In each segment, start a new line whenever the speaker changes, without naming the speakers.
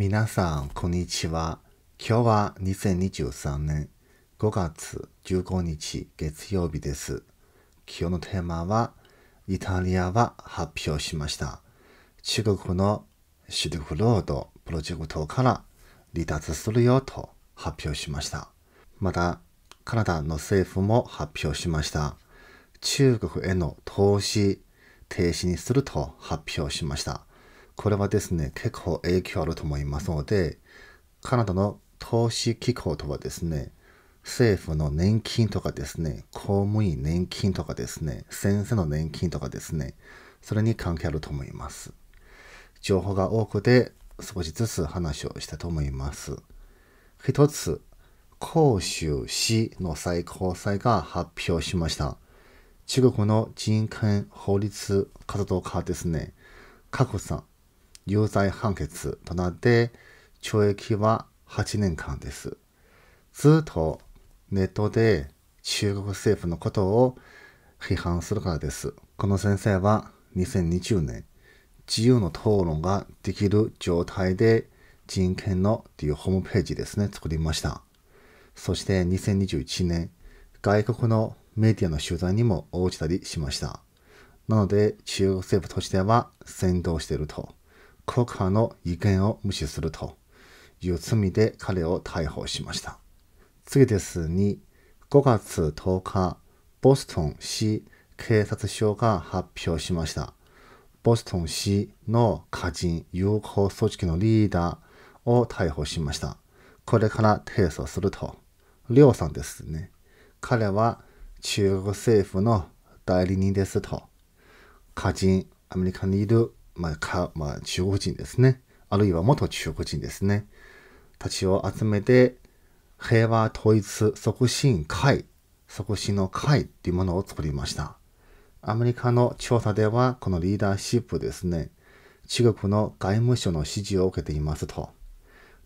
皆さん、こんにちは。今日は2023年5月15日月曜日です。今日のテーマは、イタリアは発表しました。中国のシルクロードプロジェクトから離脱するよと発表しました。また、カナダの政府も発表しました。中国への投資停止にすると発表しました。これはですね、結構影響あると思いますので、カナダの投資機構とはですね、政府の年金とかですね、公務員年金とかですね、先生の年金とかですね、それに関係あると思います。情報が多くて少しずつ話をしたと思います。一つ、広州市の最高裁が発表しました。中国の人権法律活動家ですね、カクさん、有罪判決となって、懲役は8年間です。ずっとネットで中国政府のことを批判するからです。この先生は2020年、自由の討論ができる状態で人権のっていうホームページですね、作りました。そして2021年、外国のメディアの取材にも応じたりしました。なので中国政府としては先導していると。国家の意見を無視するという罪で彼を逮捕しました。次ですに、5月10日、ボストン市警察署が発表しました。ボストン市の家人友好組織のリーダーを逮捕しました。これから提訴すると。りょうさんですね。彼は中国政府の代理人ですと。家人、アメリカにいるまあ、か、まあ、中国人ですね。あるいは元中国人ですね。たちを集めて、平和統一促進会、促進の会っていうものを作りました。アメリカの調査では、このリーダーシップですね、中国の外務省の指示を受けていますと、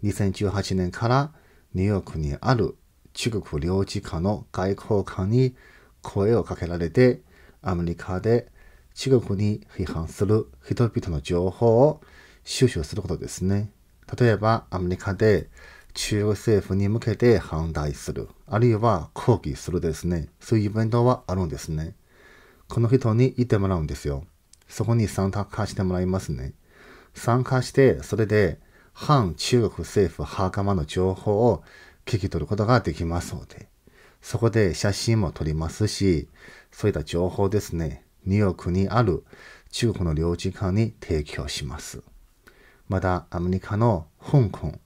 2018年からニューヨークにある中国領事館の外交官に声をかけられて、アメリカで中国に批判する人々の情報を収集することですね。例えば、アメリカで中国政府に向けて反対する、あるいは抗議するですね。そういうイベントはあるんですね。この人にいてもらうんですよ。そこに参加してもらいますね。参加して、それで反中国政府墓まの情報を聞き取ることができますので、そこで写真も撮りますし、そういった情報ですね、ニューヨークにある中国の領事館に提供します。また、アメリカの香港、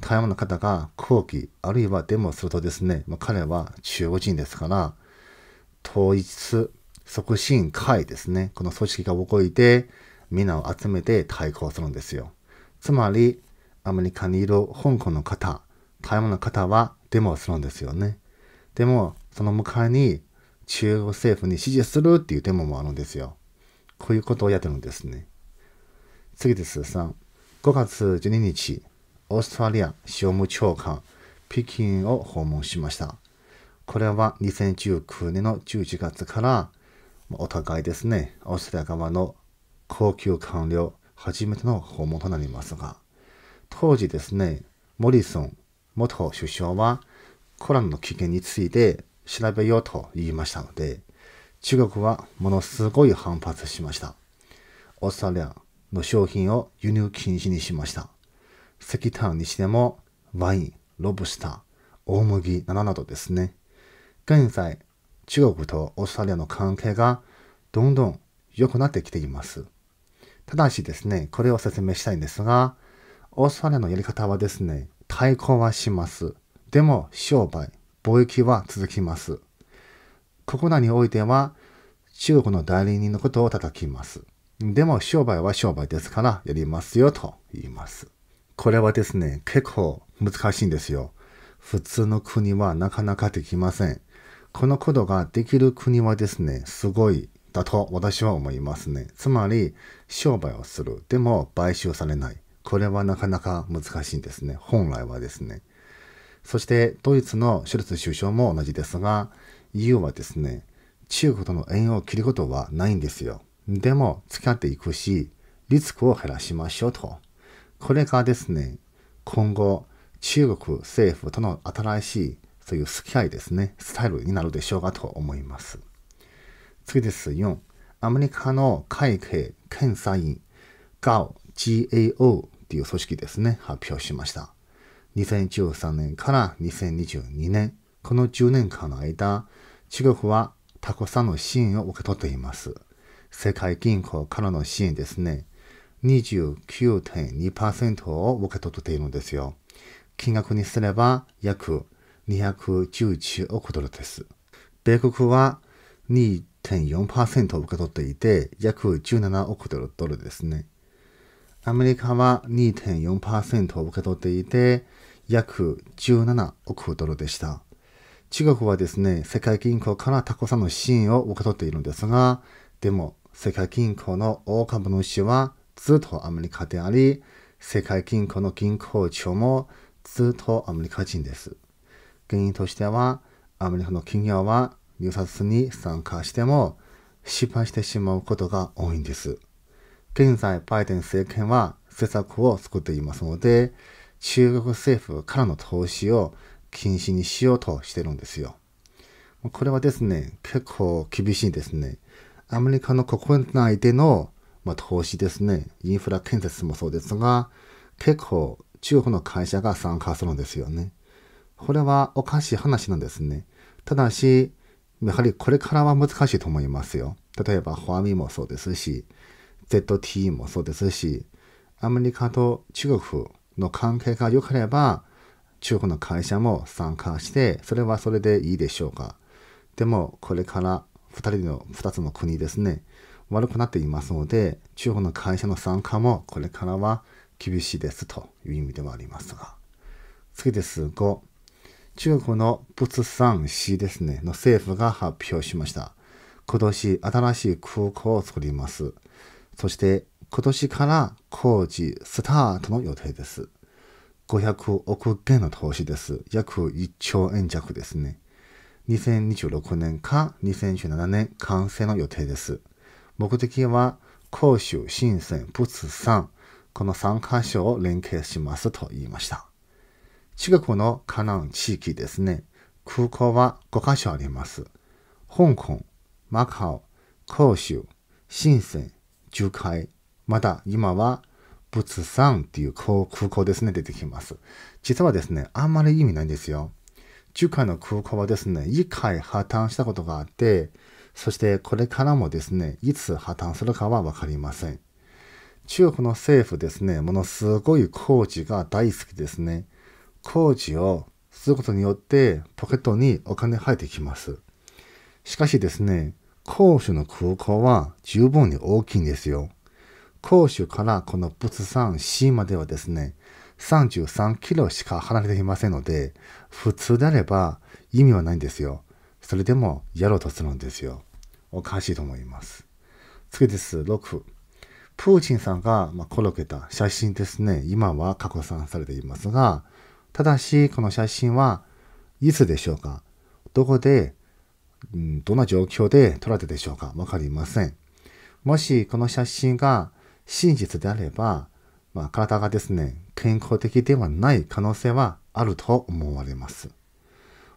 台湾の方が抗議、あるいはデモをするとですね、まあ、彼は中国人ですから、統一促進会ですね、この組織が動いて、皆を集めて対抗するんですよ。つまり、アメリカにいる香港の方、台湾の方はデモをするんですよね。でも、その迎えに中央政府に支持するっていうデモもあるんですよ。こういうことをやってるんですね。次です。3、5月12日、オーストラリア商務長官、北京を訪問しました。これは2019年の11月から、お互いですね、オーストラリア側の高級官僚、初めての訪問となりますが、当時ですね、モリソン元首相はコランの危険について調べようと言いましたので、中国はものすごい反発しました。オーストラリアの商品を輸入禁止にしました。石炭にしても、ワイン、ロブスター、大麦などなどですね。現在、中国とオーストラリアの関係がどんどん良くなってきています。ただしですね、これを説明したいんですが、オーストラリアのやり方はですね、対抗はします。でも、商売、貿易は続きます。国内においては中国の代理人のことを叩きます。でも商売は商売ですからやりますよと言います。これはですね、結構難しいんですよ。普通の国はなかなかできません。このことができる国はですね、すごいだと私は思いますね。つまり、商売をする。でも買収されない。これはなかなか難しいんですね。本来はですね。そしてドイツのシュルツ首相も同じですが、EU はですね、中国との縁を切ることはないんですよ。でも、付き合っていくし、リスクを減らしましょうと。これがですね、今後、中国政府との新しい、そういう付き合いですね、スタイルになるでしょうかと思います。次です。4、アメリカの会計検査院、GAO、GAO っていう組織ですね、発表しました。2013年から2022年、この10年間の間、中国はたくさんの支援を受け取っています。世界銀行からの支援ですね。29.2%を受け取っているんですよ。金額にすれば約211億ドルです。米国は2.4%を受け取っていて、約17億ドルですね。アメリカは2.4%を受け取っていて、約17億ドルでした。中国はですね、世界銀行からたくさんの支援を受け取っているんですが、でも世界銀行の大株主はずっとアメリカであり、世界銀行の銀行長もずっとアメリカ人です。原因としては、アメリカの企業は入札に参加しても失敗してしまうことが多いんです。現在バイデン政権は政策を作っていますので、中国政府からの投資を禁止にしようとしてるんですよ。これはですね、結構厳しいですね。アメリカの国内での、まあ、投資ですね、インフラ建設もそうですが、結構中国の会社が参加するんですよね。これはおかしい話なんですね。ただし、やはりこれからは難しいと思いますよ。例えば、ホァミもそうですし、ZT もそうですし、アメリカと中国の関係が良ければ、中国の会社も参加して、それはそれでいいでしょうか。でも、これから2人の2つの国ですね、悪くなっていますので、中国の会社の参加もこれからは厳しいですという意味ではありますが。次です。5。中国の仏産市ですね、の政府が発表しました。今年新しい空港を作ります。そして今年から工事スタートの予定です。500億元の投資です。約1兆円弱ですね。2026年か2027年完成の予定です。目的は、広州、深セン、仏山、この3箇所を連携しますと言いました。近くの河南地域ですね。空港は5箇所あります。香港、マカオ、広州、深セン、樹海。また、今は仏さんっていう空港ですね、出てきます。実はですね、あんまり意味ないんですよ。樹海の空港はですね、一回破綻したことがあって、そしてこれからもですね、いつ破綻するかはわかりません。中国の政府ですね、ものすごい工事が大好きですね。工事をすることによってポケットにお金入ってきます。しかしですね、甲州の空港は十分に大きいんですよ。甲州からこの仏山市まではですね、33キロしか離れていませんので、普通であれば意味はないんですよ。それでもやろうとするんですよ。おかしいと思います。次です。6。プーチンさんが、まあ、転げた写真ですね。今は拡散されていますが、ただし、この写真はいつでしょうかどこでうん、どんな状況で撮られたでしょうかわかりません。もしこの写真が真実であれば、まあ、体がですね、健康的ではない可能性はあると思われます。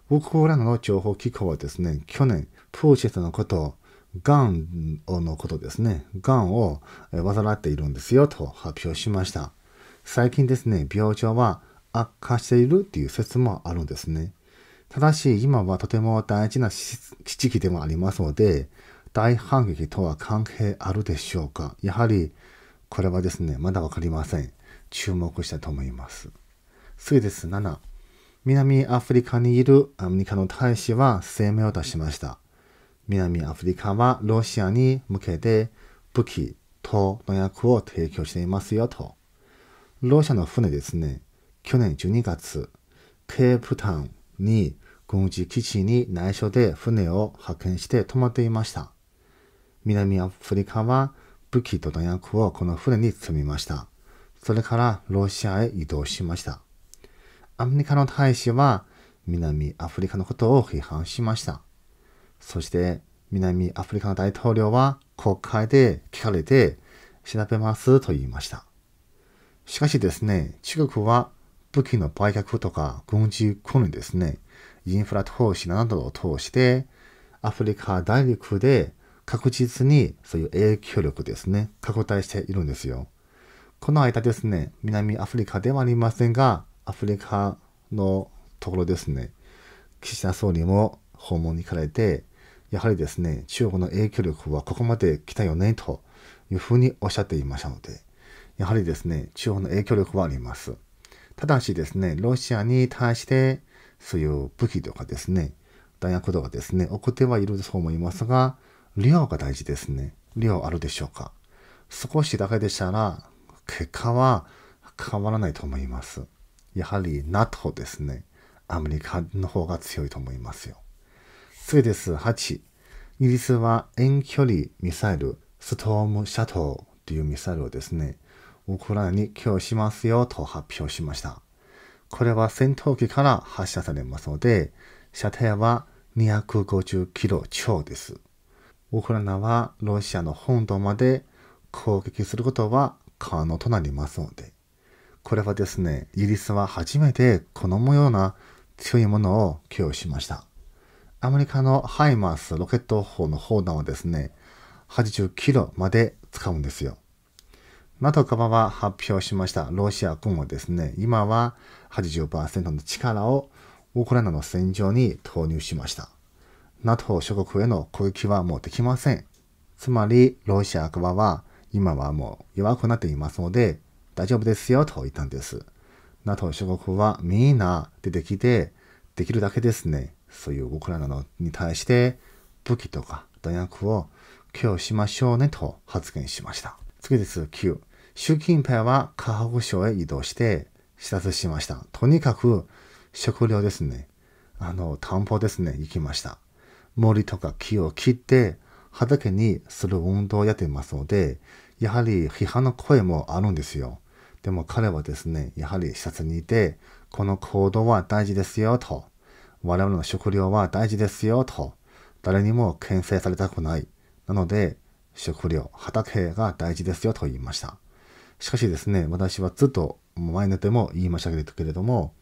ウクライナの情報機構はですね、去年、プーチェスのことを、がんのことですね、がんを患っているんですよと発表しました。最近ですね、病状は悪化しているっていう説もあるんですね。ただし今はとても大事な地期でもありますので、大反撃とは関係あるでしょうかやはり、これはですね、まだわかりません。注目したいと思います。次です。7。南アフリカにいるアメリカの大使は声明を出しました。南アフリカはロシアに向けて武器と農薬を提供していますよと。ロシアの船ですね、去年12月、ケープタウンに軍事基地に内緒で船を派遣して泊まっていました。南アフリカは武器と弾薬をこの船に積みました。それからロシアへ移動しました。アメリカの大使は南アフリカのことを批判しました。そして南アフリカの大統領は国会で聞かれて調べますと言いました。しかしですね、中国は武器の売却とか軍事訓練ですね、インフラ投資などを通して、アフリカ大陸で確実にそういう影響力ですね、拡大しているんですよ。この間ですね、南アフリカではありませんが、アフリカのところですね、岸田総理も訪問に行かれて、やはりですね、中国の影響力はここまで来たよね、というふうにおっしゃっていましたので、やはりですね、中国の影響力はあります。ただしですね、ロシアに対して、そういう武器とかですね、弾薬とかですね、送ってはいると思いますが、量が大事ですね。量あるでしょうか。少しだけでしたら、結果は変わらないと思います。やはり NATO ですね。アメリカの方が強いと思いますよ。次です。8。イギリスは遠距離ミサイル、ストームシャトーというミサイルをですね、ウクライナに供与しますよと発表しました。これは戦闘機から発射されますので、射程は250キロ超です。ウクライナはロシアの本土まで攻撃することは可能となりますので、これはですね、イギリスは初めてこのような強いものを供与しました。アメリカのハイマースロケット砲の砲弾はですね、80キロまで使うんですよ。NATO 側は発表しましたロシア軍はですね、今は80%の力をウクライナの戦場に投入しました。NATO 諸国への攻撃はもうできません。つまり、ロシア側は今はもう弱くなっていますので、大丈夫ですよと言ったんです。NATO 諸国はみんな出てきて、できるだけですね、そういうウクライナのに対して武器とか弾薬を供与しましょうねと発言しました。次です。9。習近平は河北省へ移動して視察しました。とにかく食料ですね。あの、田んぼですね。行きました。森とか木を切って畑にする運動をやってますので、やはり批判の声もあるんですよ。でも彼はですね、やはり視察にいて、この行動は大事ですよと。我々の食料は大事ですよと。誰にも牽制されたくない。なので、食料、畑が大事ですよと言いました。しかしですね、私はずっと前の手も言いましたけれども、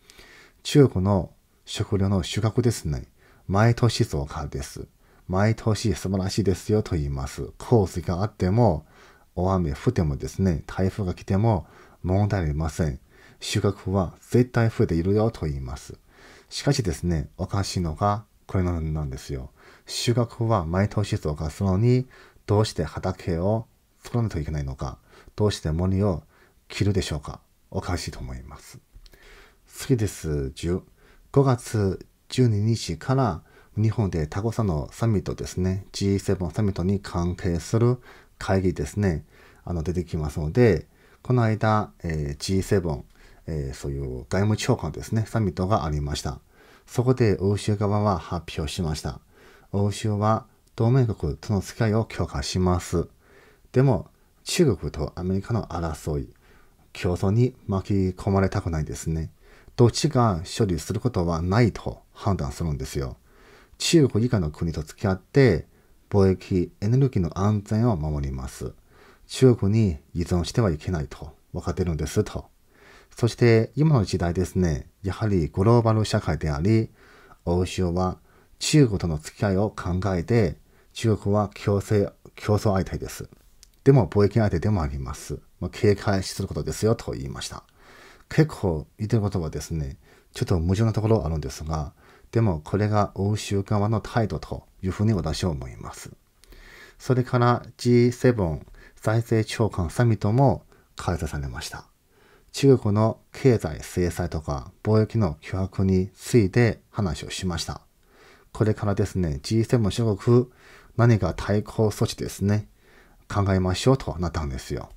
中国の食料の収穫ですね、毎年増加です。毎年素晴らしいですよと言います。洪水があっても、大雨降ってもですね、台風が来ても問題ありません。収穫は絶対増えているよと言います。しかしですね、おかしいのがこれなんですよ。収穫は毎年増加するのに、どうして畑を取らないといけないのか、どうして森を切るでしょうか。おかしいと思います。次です、10。5月12日から日本でタコさんのサミットですね、G7 サミットに関係する会議ですね、あの出てきますので、この間、えー、G7、えー、そういう外務長官ですね、サミットがありました。そこで欧州側は発表しました。欧州は同盟国との付き合いを強化します。でも、中国とアメリカの争い、競争に巻き込まれたくないですね。どっちが処理することはないと判断するんですよ。中国以外の国と付き合って、貿易、エネルギーの安全を守ります。中国に依存してはいけないと分かってるんですと。そして今の時代ですね、やはりグローバル社会であり、欧州は中国との付き合いを考えて中国は競争、競争相手です。でも貿易相手でもあります。まあ、警戒することですよと言いました。結構言ってることはですね、ちょっと矛盾なところあるんですが、でもこれが欧州側の態度というふうに私は思います。それから G7 財政長官サミットも開催されました。中国の経済制裁とか貿易の巨悪について話をしました。これからですね、G7 諸国何か対抗措置ですね、考えましょうとなったんですよ。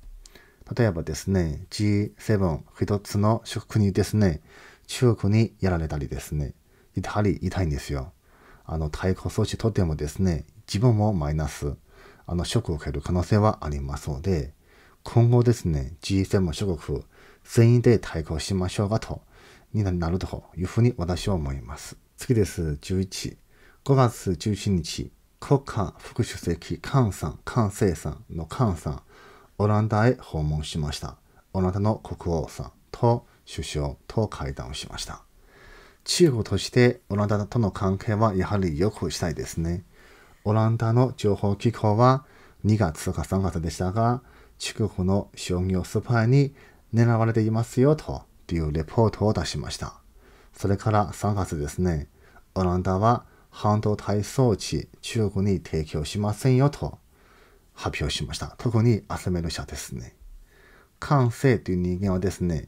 例えばですね、G7 一つの諸国ですね、中国にやられたりですね、やはり痛いんですよ。あの、対抗措置とってもですね、自分もマイナス、あの、ショックを受ける可能性はありますので、今後ですね、G7 諸国全員で対抗しましょうがと、になるというふうに私は思います。次です、11。5月11日。国家副主席菅さん、菅さんの菅さん、オランダへ訪問しました。オランダの国王さんと首相と会談をしました。中国としてオランダとの関係はやはり良くしたいですね。オランダの情報機構は2月か3月でしたが、中国の商業スーパーに狙われていますよというレポートを出しました。それから3月ですね、オランダは半導体装置中国に提供しませんよと発表しました。特にアセメル社ですね。関西という人間はですね、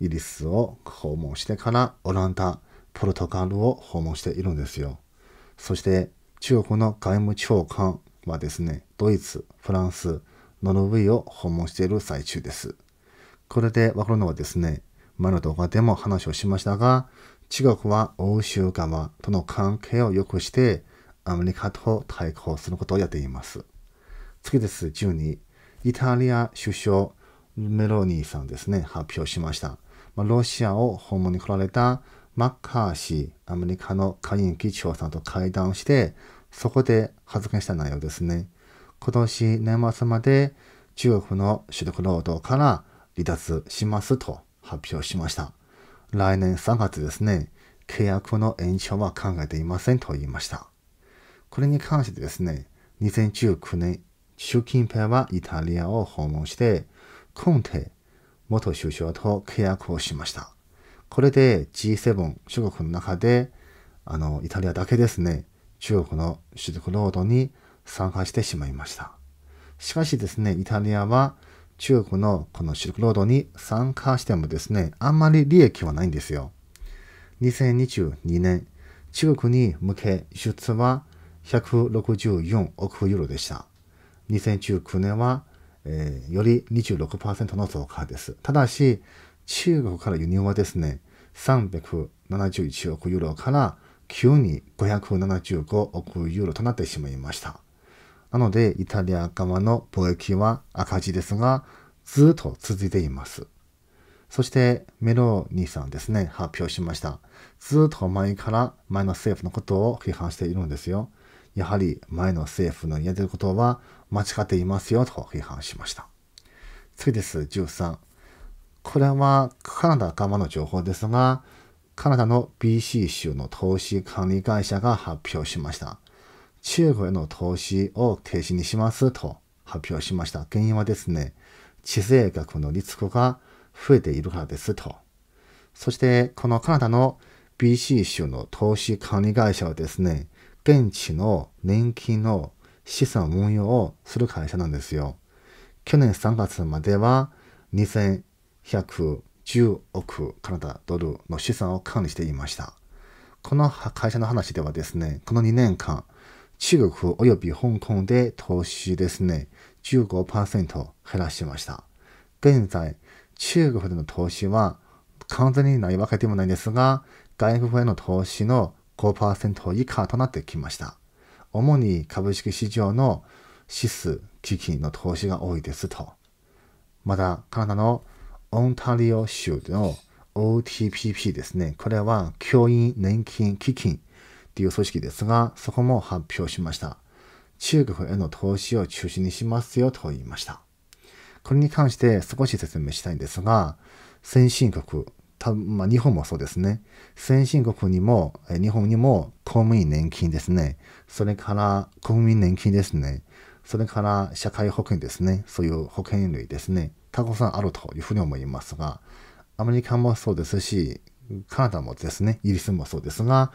イギリスを訪問してからオランダ、ポルトガルを訪問しているんですよ。そして中国の外務長官はですね、ドイツ、フランス、ノルウェーを訪問している最中です。これでわかるのはですね、前の動画でも話をしましたが、中国は欧州側との関係を良くして、アメリカと対抗することをやっています。次です。12、イタリア首相メロニーさんですね、発表しました。まあ、ロシアを訪問に来られたマッカーシー、アメリカの下院議長さんと会談して、そこで発言した内容ですね。今年年末まで中国の主力労働から離脱しますと発表しました。来年3月ですね、契約の延長は考えていませんと言いました。これに関してですね、2019年、習近平はイタリアを訪問して、コンテ元首相と契約をしました。これで G7 諸国の中で、あの、イタリアだけですね、中国の種族労働に参加してしまいました。しかしですね、イタリアは中国のこのシルクロードに参加してもですね、あんまり利益はないんですよ。2022年、中国に向け輸出は164億ユーロでした。2019年は、えー、より26%の増加です。ただし、中国から輸入はですね、371億ユーロから急に575億ユーロとなってしまいました。なので、イタリア側の貿易は赤字ですが、ずっと続いています。そして、メローニさんですね、発表しました。ずっと前から前の政府のことを批判しているんですよ。やはり前の政府のやってることは間違っていますよと批判しました。次です、13。これはカナダ側の情報ですが、カナダの BC 州の投資管理会社が発表しました。中国への投資を停止にしますと発表しました。原因はですね、地政学のリスクが増えているからですと。そして、このカナダの BC 州の投資管理会社はですね、現地の年金の資産運用をする会社なんですよ。去年3月までは2110億カナダドルの資産を管理していました。この会社の話ではですね、この2年間、中国及び香港で投資ですね、15%減らしました。現在、中国での投資は完全にないわけでもないんですが、外国への投資の5%以下となってきました。主に株式市場の指数、基金の投資が多いですと。また、カナダのオンタリオ州の OTPP ですね。これは教員年金基金っていう組織ですが、そこも発表しました。中国への投資を中心にしますよと言いました。これに関して少し説明したいんですが、先進国、たまあ、日本もそうですね。先進国にも、日本にも公務員年金ですね。それから国民年金ですね。それから社会保険ですね。そういう保険類ですね。たくさんあるというふうに思いますが、アメリカもそうですし、カナダもですね、イギリスもそうですが、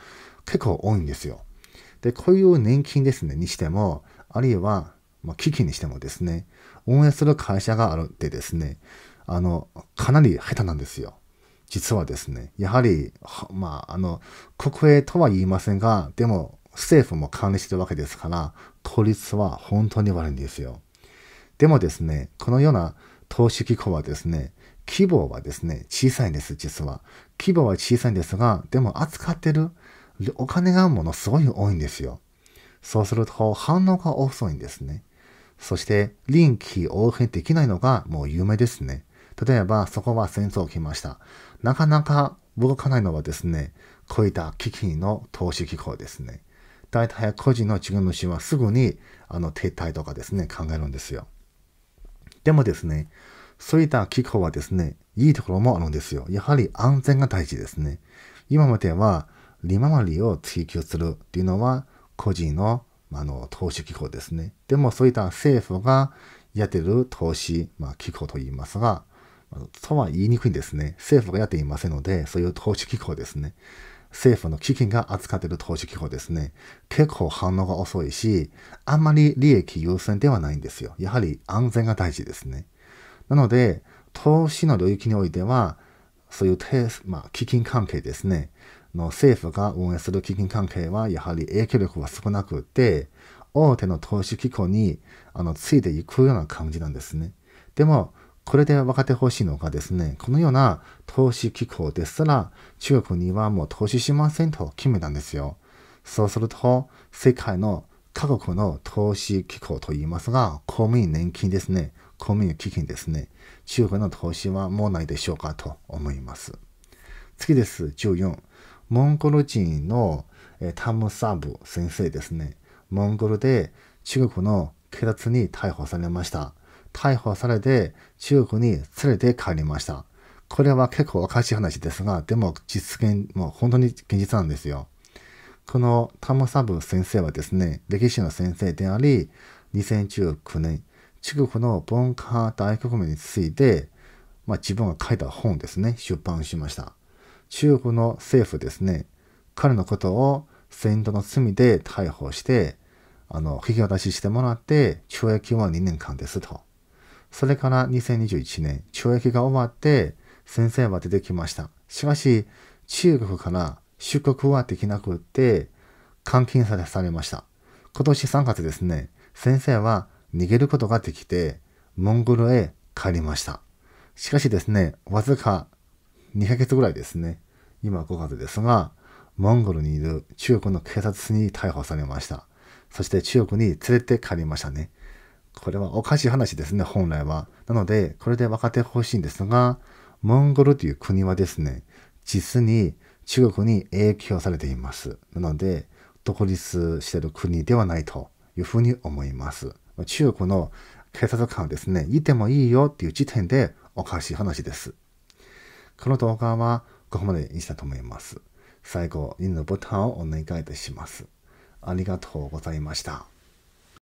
結構多いんですよ。で、こういう年金ですね、にしても、あるいは、まあ、基金にしてもですね、運営する会社があるってですね、あの、かなり下手なんですよ。実はですね、やはり、まあ、あの、国営とは言いませんが、でも、政府も管理してるわけですから、効率は本当に悪いんですよ。でもですね、このような投資機構はですね、規模はですね、小さいんです、実は。規模は小さいんですが、でも扱ってるで、お金がものすごい多いんですよ。そうすると反応が遅いんですね。そして臨機応変できないのがもう有名ですね。例えばそこは戦争起きました。なかなか動かないのはですね、こういった危機の投資機構ですね。大体個人の事業主はすぐにあの撤退とかですね、考えるんですよ。でもですね、そういった機構はですね、いいところもあるんですよ。やはり安全が大事ですね。今までは利回りを追求するっていうのは個人の,、まあの投資機構ですね。でもそういった政府がやってる投資、まあ、機構と言いますが、とは言いにくいんですね。政府がやっていませんので、そういう投資機構ですね。政府の基金が扱っている投資機構ですね。結構反応が遅いし、あんまり利益優先ではないんですよ。やはり安全が大事ですね。なので、投資の領域においては、そういうまあ、基金関係ですね。の政府が運営する基金関係はやはり影響力は少なくて、大手の投資機構にあのついていくような感じなんですね。でも、これで分かってほしいのがですね、このような投資機構ですら中国にはもう投資しませんと決めたんですよ。そうすると、世界の各国の投資機構といいますが、公務員年金ですね。公務員基金ですね。中国の投資はもうないでしょうかと思います。次です。14。モンゴル人のタムサブ先生ですね。モンゴルで中国の警察に逮捕されました。逮捕されて中国に連れて帰りました。これは結構おかしい話ですが、でも実現、もう本当に現実なんですよ。このタムサブ先生はですね、歴史の先生であり、2019年中国の文化大革命について、まあ、自分が書いた本ですね、出版しました。中国の政府ですね、彼のことを先導の罪で逮捕して、あの、引き渡ししてもらって、懲役は2年間ですと。それから2021年、懲役が終わって、先生は出てきました。しかし、中国から出国はできなくって、監禁されました。今年3月ですね、先生は逃げることができて、モンゴルへ帰りました。しかしですね、わずか2ヶ月ぐらいですね、今5月ですが、モンゴルにいる中国の警察に逮捕されました。そして中国に連れて帰りましたね。これはおかしい話ですね、本来は。なので、これで分かってほしいんですが、モンゴルという国はですね、実に中国に影響されています。なので、独立している国ではないというふうに思います。中国の警察官ですね、いてもいいよっていう時点でおかしい話です。この動画はここまでにしたと思います。最後、2のボタンをお願いいたします。ありがとうございました。